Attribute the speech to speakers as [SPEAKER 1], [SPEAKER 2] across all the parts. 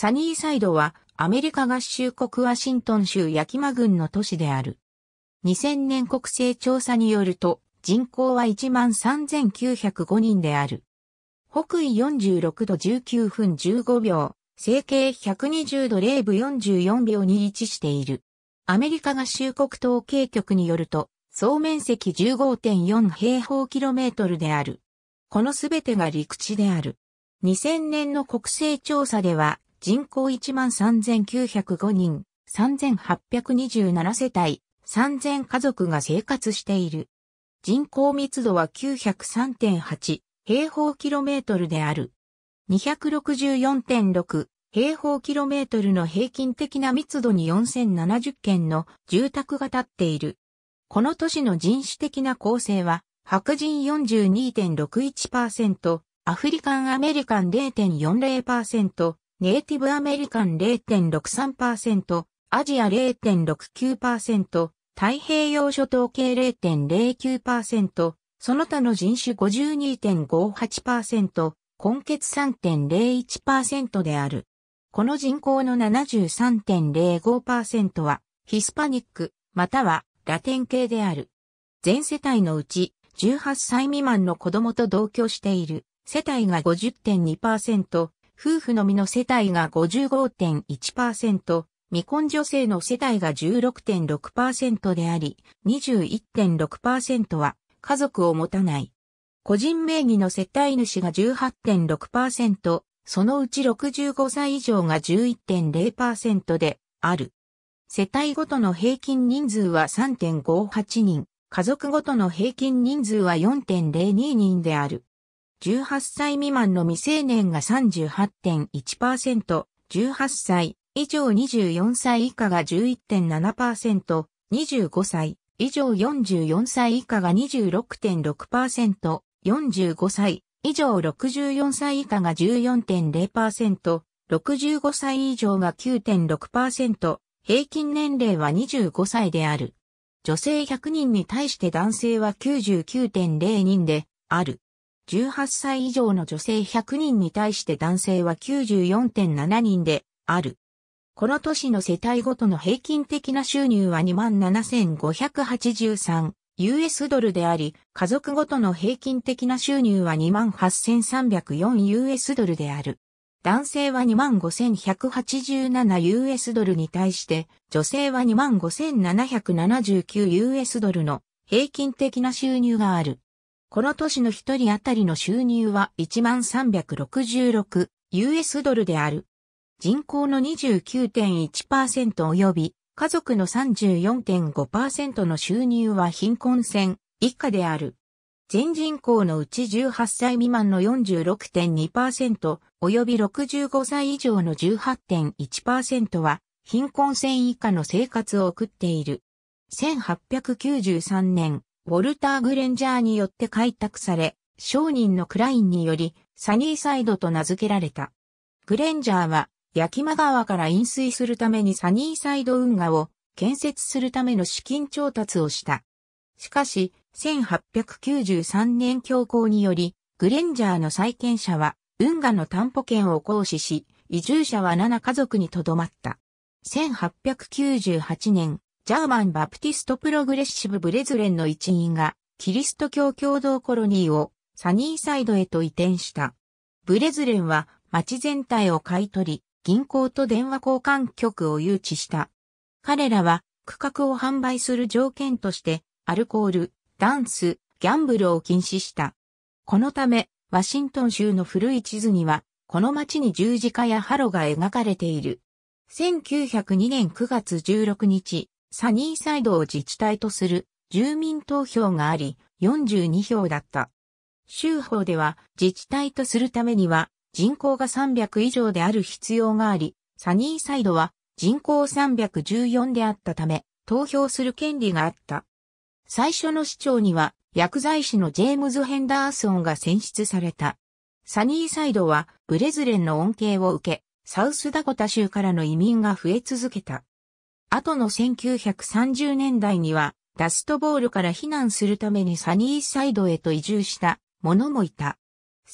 [SPEAKER 1] サニーサイドはアメリカ合衆国ワシントン州ヤキマ郡の都市である。2000年国勢調査によると人口は13,905人である。北緯46度19分15秒、整形120度0分44秒に位置している。アメリカ合衆国統計局によると、総面積15.4平方キロメートルである。このすべてが陸地である。2000年の国勢調査では、人口13,905人、3,827世帯、3,000家族が生活している。人口密度は903.8平方キロメートルである。264.6平方キロメートルの平均的な密度に4070件の住宅が建っている。この都市の人種的な構成は、白人42.61%、アフリカンアメリカン0.40%、ネイティブアメリカン0.63%、アジア0.69%、太平洋諸島系0.09%、その他の人種52.58%、根血3.01%である。この人口の73.05%はヒスパニックまたはラテン系である。全世帯のうち18歳未満の子供と同居している世帯が50.2%、夫婦のみの世帯が55.1%、未婚女性の世帯が16.6%であり、21.6%は家族を持たない。個人名義の世帯主が18.6%、そのうち65歳以上が11.0%である。世帯ごとの平均人数は3.58人、家族ごとの平均人数は4.02人である。18歳未満の未成年が38.1%、18歳以上24歳以下が11.7%、25歳以上44歳以下が26.6%、45歳以上64歳以下が14.0%、65歳以上が9.6%、平均年齢は25歳である。女性100人に対して男性は99.0人である。18歳以上の女性100人に対して男性は94.7人である。この年の世帯ごとの平均的な収入は27,583 US ドルであり、家族ごとの平均的な収入は28,304 US ドルである。男性は25,187 US ドルに対して、女性は25,779 US ドルの平均的な収入がある。この年の一人当たりの収入は1366 US ドルである。人口の29.1%及び家族の34.5%の収入は貧困線以下である。全人口のうち18歳未満の46.2%及び65歳以上の18.1%は貧困線以下の生活を送っている。1893年、ウォルター・グレンジャーによって開拓され、商人のクラインにより、サニーサイドと名付けられた。グレンジャーは、ヤキマ川から飲水するためにサニーサイド運河を建設するための資金調達をした。しかし、1893年強行により、グレンジャーの債権者は、運河の担保権を行使し、移住者は7家族にとどまった。1898年、ジャーマン・バプティスト・プログレッシブ・ブレズレンの一員が、キリスト教共同コロニーをサニーサイドへと移転した。ブレズレンは町全体を買い取り、銀行と電話交換局を誘致した。彼らは区画を販売する条件として、アルコール、ダンス、ギャンブルを禁止した。このため、ワシントン州の古い地図には、この町に十字架やハロが描かれている。1902年9月16日、サニーサイドを自治体とする住民投票があり、42票だった。州法では自治体とするためには人口が300以上である必要があり、サニーサイドは人口314であったため、投票する権利があった。最初の市長には薬剤師のジェームズ・ヘンダーソンが選出された。サニーサイドはブレズレンの恩恵を受け、サウスダコタ州からの移民が増え続けた。後の1930年代には、ダストボールから避難するためにサニーサイドへと移住した者もいた。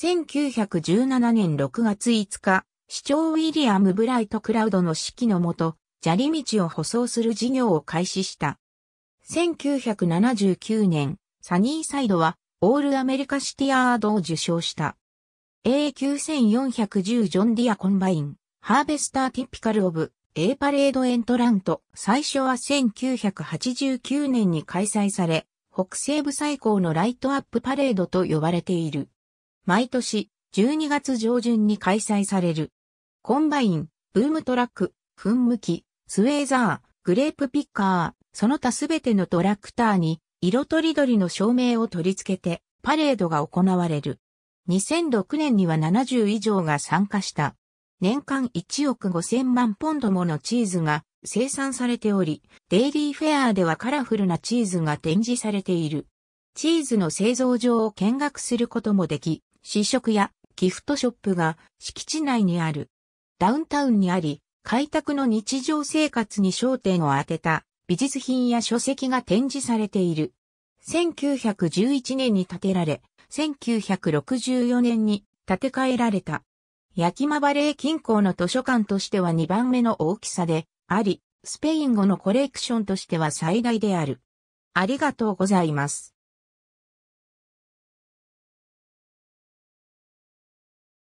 [SPEAKER 1] 1917年6月5日、市長ウィリアム・ブライト・クラウドの指揮のもと、砂利道を舗装する事業を開始した。1979年、サニーサイドは、オールアメリカシティアードを受賞した。A9410 ジョン・ディア・コンバイン、ハーベスター・ティピカル・オブ、A パレードエントラント、最初は1989年に開催され、北西部最高のライトアップパレードと呼ばれている。毎年、12月上旬に開催される。コンバイン、ブームトラック、噴霧器、スウェーザー、グレープピッカー、その他すべてのトラクターに、色とりどりの照明を取り付けて、パレードが行われる。2006年には70以上が参加した。年間1億5000万ポンドものチーズが生産されており、デイリーフェアではカラフルなチーズが展示されている。チーズの製造場を見学することもでき、試食やギフトショップが敷地内にある。ダウンタウンにあり、開拓の日常生活に焦点を当てた美術品や書籍が展示されている。1911年に建てられ、1964年に建て替えられた。焼きまバレー近郊の図書館としては2番目の大きさであり、スペイン語のコレクションとしては最大である。ありがとうございます。